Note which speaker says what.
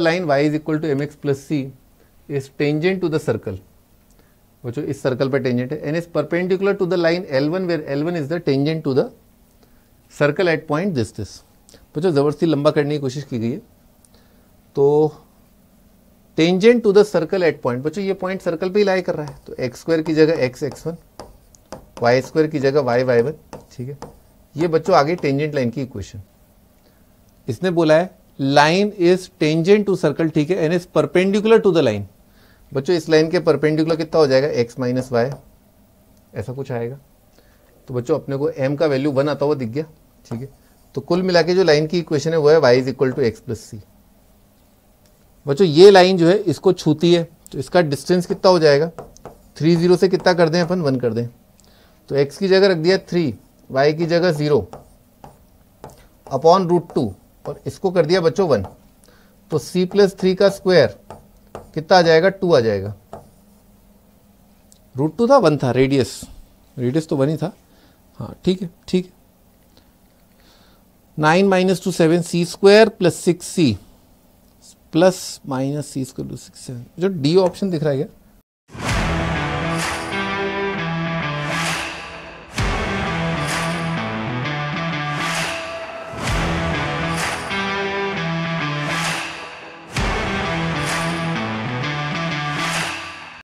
Speaker 1: line Y is equal to M X plus C is tangent to the circle circle बच्चों इस circle पर tangent है N is perpendicular to the line L one where L one is the tangent to the circle at point this बच्चों ज़बरदस्ती लंबा करने की कोशिश की गई है तो tangent to the circle at point बच्चों ये पॉइंट सर्कल पे ही लाई कर रहा है तो एक्स स्क्वायर की जगह X X one Y square की जगह वाई वाई वन ठीक है ये बच्चों आगे टेंजेंट लाइन की इक्वेशन इसने बोला है line is tangent to circle ठीक है and is perpendicular to the line बच्चों इस लाइन के परपेंडिकुलर कितना हो जाएगा एक्स माइनस वाई ऐसा कुछ आएगा तो बच्चों अपने को एम का वैल्यू वन आता हुआ दिख गया ठीक है तो कुल मिला के जो लाइन की इक्वेशन है वो है Y is equal to X plus C बच्चों ये लाइन जो है इसको छूती है तो इसका डिस्टेंस कितना हो जाएगा थ्री जीरो से कितना कर दें अपन वन कर दें तो एक्स की जगह रख दिया थ्री वाई की जगह ज़ीरो अपॉन रूट टू और इसको कर दिया बच्चों वन तो c प्लस थ्री का स्क्वायर कितना आ जाएगा टू आ जाएगा रूट टू था वन था रेडियस रेडियस तो वन ही था हाँ ठीक है ठीक है nine minus two seven C square plus six C plus minus C square two six seven जो डी ऑप्शन दिख रहा है क्या